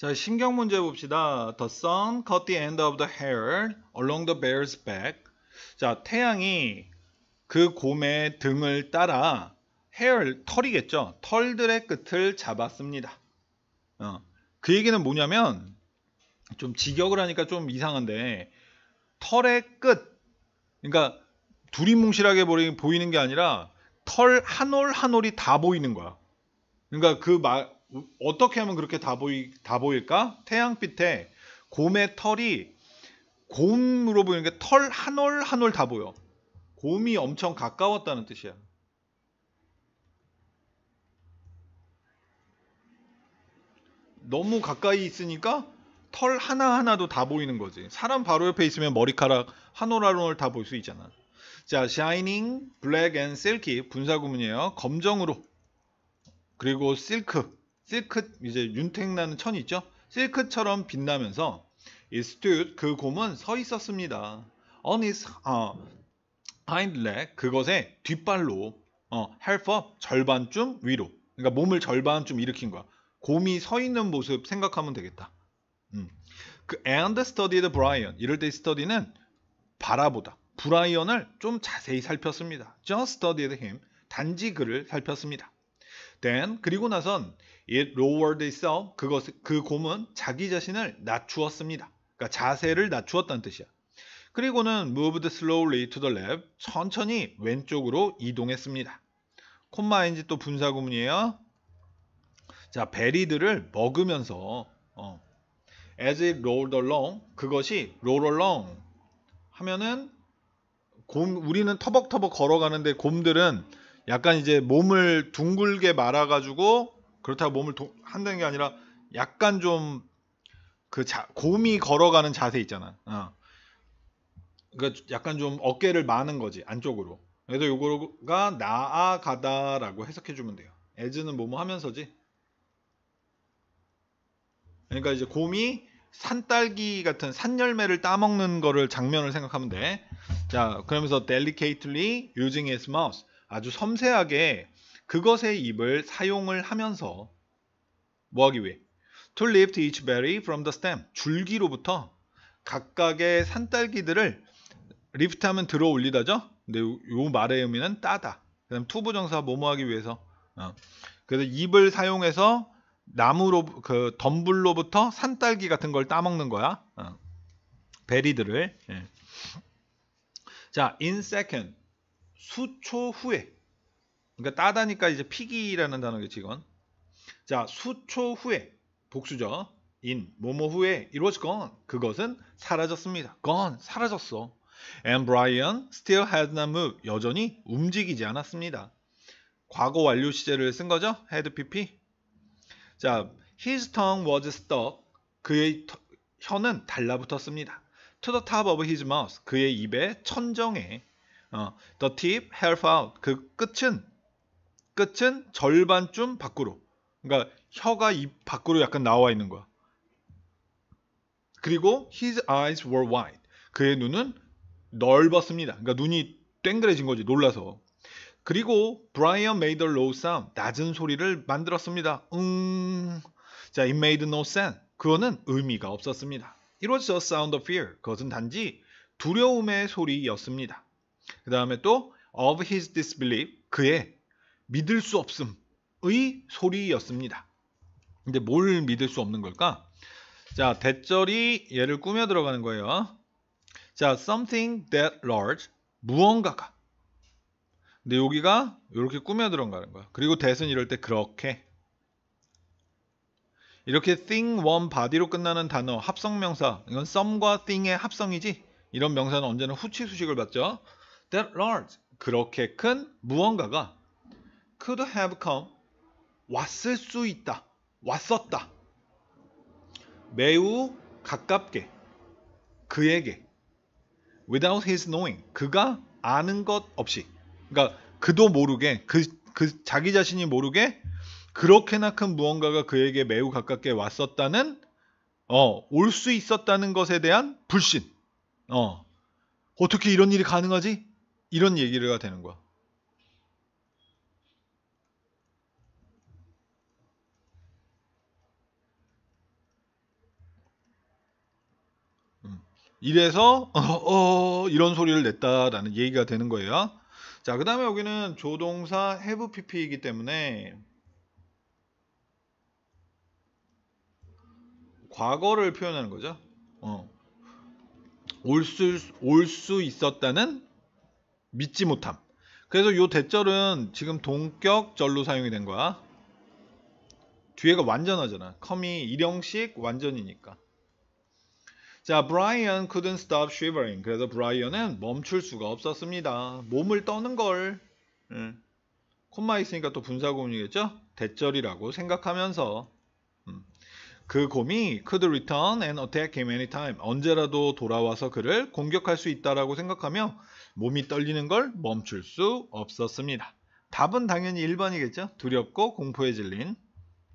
자, 신경 문제 봅시다. The sun cut the end of the hair along the bear's back. 자, 태양이 그 곰의 등을 따라 hair, 털이겠죠. 털들의 끝을 잡았습니다. 어, 그 얘기는 뭐냐면 좀 직역을 하니까 좀 이상한데 털의 끝, 그러니까 두리뭉실하게 보이는 게 아니라 털 한 올 한 올이 다 보이는 거야. 그러니까 그 말, 어떻게 하면 그렇게 다, 보이, 다 보일까? 태양빛에 곰의 털이 곰으로 보이는 게 털 한 올 한 올 다 보여. 곰이 엄청 가까웠다는 뜻이야. 너무 가까이 있으니까 털 하나하나도 다 보이는 거지. 사람 바로 옆에 있으면 머리카락 한 올 한 올 다 볼 수 있잖아. 자, shining, black and silky 분사 구문이에요. 검정으로. 그리고 silk 실크 이제 윤택나는 천 있죠? 실크처럼 빛나면서 이스튜그 곰은 서 있었습니다. on his 어, hind leg 그것의 뒷발로 어, half up 절반쯤 위로 그러니까 몸을 절반쯤 일으킨 거야. 곰이 서 있는 모습 생각하면 되겠다. 음. 그 and studied Brian 이럴 때 study는 바라보다 브라이언을 좀 자세히 살폈습니다. just studied him 단지 그를 살폈습니다. then 그리고 나선 It lowered itself. 그것, 그 곰은 자기 자신을 낮추었습니다. 그러니까 자세를 낮추었다는 뜻이야. 그리고는 moved slowly to the left. 천천히 왼쪽으로 이동했습니다. 콤마인지 또 분사구문이에요. 자, 베리들을 먹으면서 어, as it rolled along 그것이 roll along 하면은 곰 우리는 터벅터벅 걸어가는데 곰들은 약간 이제 몸을 둥글게 말아가지고 그렇다고 몸을 도, 한다는 게 아니라 약간 좀그 곰이 걸어가는 자세 있잖아. 어. 그러니까 약간 좀 어깨를 마는 거지 안쪽으로. 그래서 요거가 나아가다라고 해석해 주면 돼요. 에즈는 뭐뭐 하면서지. 그러니까 이제 곰이 산딸기 같은 산열매를 따먹는 거를 장면을 생각하면 돼. 자, 그러면서 delicately using his mouth 아주 섬세하게 그것의 잎을 사용을 하면서 뭐 하기 위해? To lift each berry from the stem. 줄기로부터 각각의 산딸기들을 리프트 하면 들어 올리다죠? 근데 요, 말의 의미는 따다. 그 다음 투부 정사 뭐 뭐 하기 위해서. 어. 그래서 잎을 사용해서 나무로 그 덤불로부터 산딸기 같은 걸 따먹는 거야. 어. 베리들을. 예. 자, in second 수초 후에 그러니까 따다니까 이제 피기라는 단어가 직원. 자, 수초 후에 복수죠. 인 모모 후에 이루어질 건 그것은 사라졌습니다. gone 사라졌어. And Brian still had not moved. 여전히 움직이지 않았습니다. 과거 완료 시제를 쓴 거죠. had pp. 자, his tongue was stuck. 그의 혀는 달라붙었습니다. to the top of his mouth. 그의 입에 천정에 어, the tip half out. 그 끝은 끝은 절반쯤 밖으로. 그러니까 혀가 입 밖으로 약간 나와 있는 거야. 그리고 his eyes were wide. 그의 눈은 넓었습니다. 그러니까 눈이 땡그레진 거지 놀라서. 그리고 Brian made a low sound. 낮은 소리를 만들었습니다. 음. 자, it made no sense. 그거는 의미가 없었습니다. It was a sound of fear. 그것은 단지 두려움의 소리였습니다. 그 다음에 또 of his disbelief. 그의 믿을 수 없음의 소리였습니다. 근데 뭘 믿을 수 없는 걸까? 자, 대절이 얘를 꾸며 들어가는 거예요. 자, something that large, 무언가가. 근데 여기가 이렇게 꾸며 들어가는 거야. 그리고 대은 이럴 때 그렇게. 이렇게 thing one body로 끝나는 단어, 합성명사. 이건 some과 thing의 합성이지. 이런 명사는 언제나 후치 수식을 받죠. that large, 그렇게 큰 무언가가 could have come 왔을 수 있다 왔었다 매우 가깝게 그에게 without his knowing 그가 아는 것 없이 그러니까 그도 모르게 그, 그 자기 자신이 모르게 그렇게나 큰 무언가가 그에게 매우 가깝게 왔었다는 어, 올 수 있었다는 것에 대한 불신. 어. 어떻게 이런 일이 가능하지? 이런 얘기가 되는 거야. 음. 이래서 어, 어, 이런 소리를 냈다라는 얘기가 되는 거예요. 자, 그 다음에 여기는 조동사 have pp이기 때문에 과거를 표현하는 거죠. 어. 올수 올 수 있었다는 믿지 못함. 그래서 요 대절은 지금 동격절로 사용이 된 거야. 뒤에가 완전하잖아. 컴이 일형식 완전이니까. 자, Brian couldn't stop shivering. 그래서 브라이언은 멈출 수가 없었습니다. 몸을 떠는 걸. 음. 콤마 있으니까 또 분사구문이겠죠? 대절이라고 생각하면서 음. 그 곰이 could return and attack him anytime. 언제라도 돌아와서 그를 공격할 수 있다라고 생각하며 몸이 떨리는 걸 멈출 수 없었습니다. 답은 당연히 1번이겠죠? 두렵고 공포에 질린